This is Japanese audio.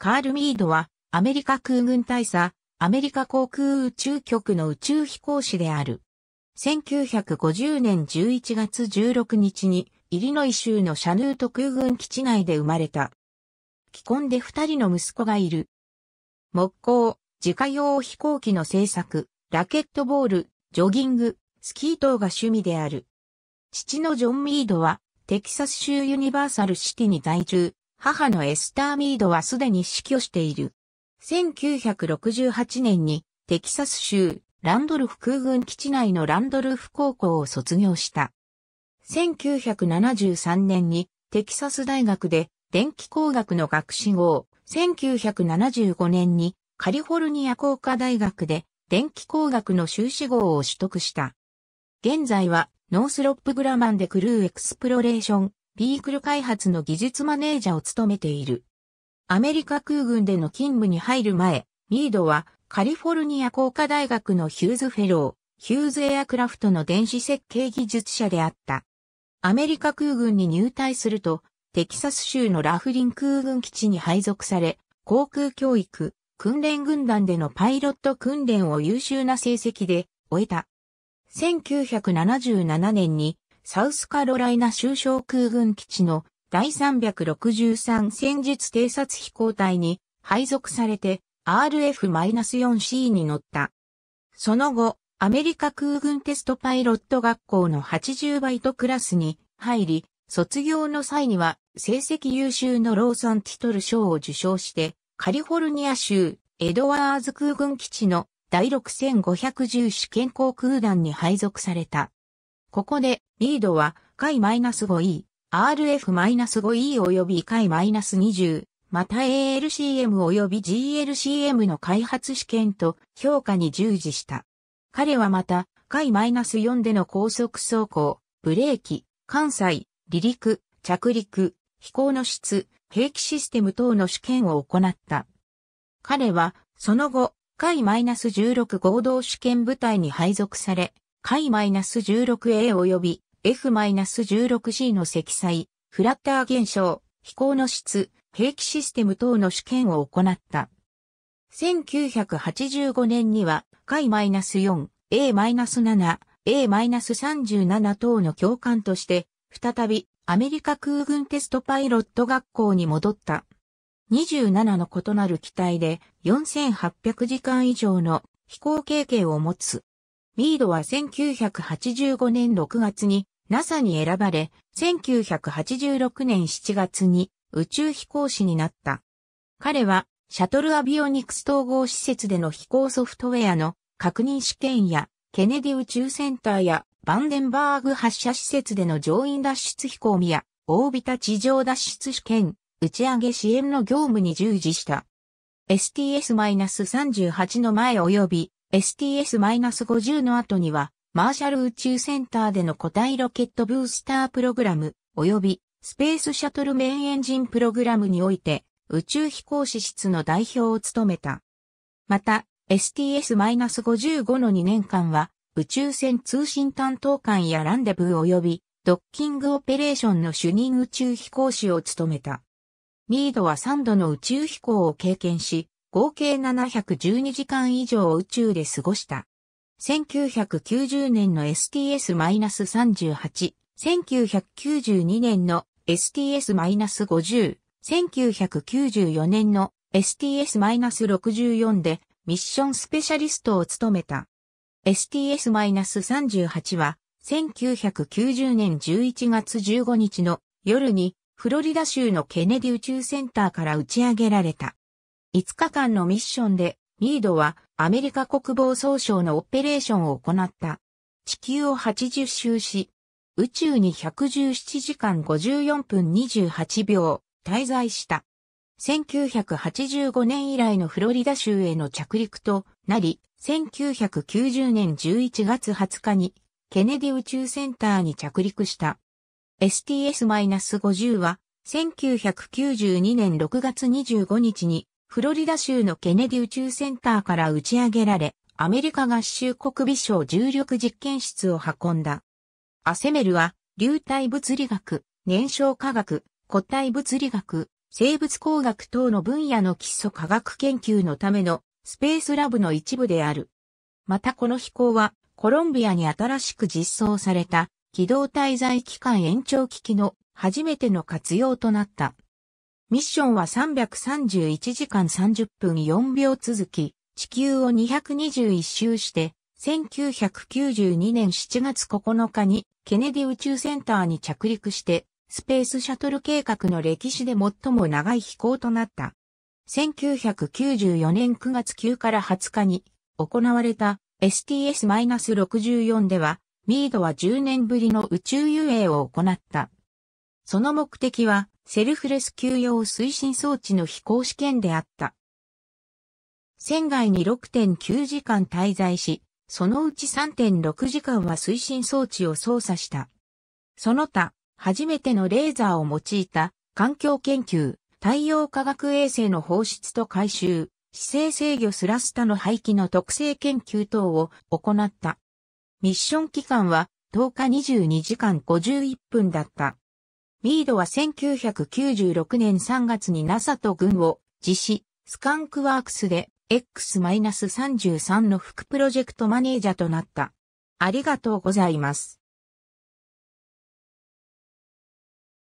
カール・ミードは、アメリカ空軍大佐、アメリカ航空宇宙局の宇宙飛行士である。1950年11月16日に、イリノイ州のシャヌート空軍基地内で生まれた。既婚で二人の息子がいる。木工、自家用飛行機の製作、ラケットボール、ジョギング、スキー等が趣味である。父のジョン・ミードは、テキサス州ユニバーサルシティに在住、母のエスター・ミードはすでに死去している。1968年にテキサス州ランドルフ空軍基地内のランドルフ高校を卒業した。1973年にテキサス大学で電気工学の学士号、1975年にカリフォルニア工科大学で電気工学の修士号を取得した。現在はノースロップグラマンでクルーエクスプロレーションピークル開発の技術マネージャーを務めている。アメリカ空軍での勤務に入る前、ミードはカリフォルニア工科大学のヒューズフェロー、ヒューズエアクラフトの電子設計技術者であった。アメリカ空軍に入隊すると、テキサス州のラフリン空軍基地に配属され、航空教育、訓練軍団でのパイロット訓練を優秀な成績で終えた。1977年にサウスカロライナ州小空軍基地の第363戦術偵察飛行隊に配属されて RF-4C に乗った。その後、アメリカ空軍テストパイロット学校の80バイトクラスに入り、卒業の際には成績優秀のローソン・ティトル賞を受賞して、カリフォルニア州エドワーズ空軍基地の第6510試験航空団に配属された。ここで、リードは、解 -5E、RF-5E 及び解 -20、また ALCM 及び GLCM の開発試験と評価に従事した。彼はまた、解 -4 での高速走行、ブレーキ、関西、離陸、着陸、飛行の質、兵器システム等の試験を行った。彼は、その後、解 -16 合同試験部隊に配属され、Φ-16a 及び F-16c の積載、フラッター現象、飛行の質、兵器システム等の試験を行った。1985年には、Φ-4、A-7、A-37 等の教官として、再びアメリカ空軍テストパイロット学校に戻った。27の異なる機体で4800時間以上の飛行経験を持つミードは1985年6月に NASA に選ばれ、1986年7月に宇宙飛行士になった。彼は、シャトルアビオニクス統合施設での飛行ソフトウェアの確認試験や、ケネディ宇宙センターや、バンデンバーグ発射施設での乗員脱出飛行見や、オービタ地上脱出試験、打ち上げ支援の業務に従事した。STS-38 の前及び STS-50 の後には、マーシャル宇宙センターでの固体ロケットブースタープログラム、及び、スペースシャトルメインエンジンプログラムにおいて、宇宙飛行士室の代表を務めた。また、STS-55 の2年間は、宇宙船通信担当官やランデブー及び、ドッキングオペレーションの主任宇宙飛行士を務めた。ミードは3度の宇宙飛行を経験し、合計712時間以上宇宙で過ごした。1990年の STS-38、1992年の STS-50、1994年の STS-64 でミッションスペシャリストを務めた。STS-38 は1990年11月15日の夜にフロリダ州のケネディ宇宙センターから打ち上げられた。5日間のミッションで、ミードはアメリカ国防総省のオペレーションを行った。地球を80周し、宇宙に117時間54分28秒滞在した。1985年以来のフロリダ州への着陸となり、1990年11月20日にケネディ宇宙センターに着陸した。STS-50 は1992年6月25日にフロリダ州のケネディ宇宙センターから打ち上げられ、アメリカ合衆国美賞重力実験室を運んだ。アセメルは、流体物理学、燃焼科学、固体物理学、生物工学等の分野の基礎科学研究のためのスペースラブの一部である。またこの飛行は、コロンビアに新しく実装された、機動滞在期間延長機器の初めての活用となった。ミッションは331時間30分4秒続き、地球を221周して、1992年7月9日にケネディ宇宙センターに着陸して、スペースシャトル計画の歴史で最も長い飛行となった。1994年9月9から20日に行われた STS-64 では、ミードは10年ぶりの宇宙遊泳を行った。その目的は、セルフレス休養用推進装置の飛行試験であった。船外に6.9時間滞在し、そのうち3.6時間は推進装置を操作した。その他、初めてのレーザーを用いた環境研究、太陽科学衛星の放出と回収、姿勢制御スラスタの排気の特性研究等を行った。ミッション期間は10日22時間51分だった。ミードは1996年3月に NASA と軍を実施、スカンクワークスで X-33 の副プロジェクトマネージャーとなった。ありがとうございます。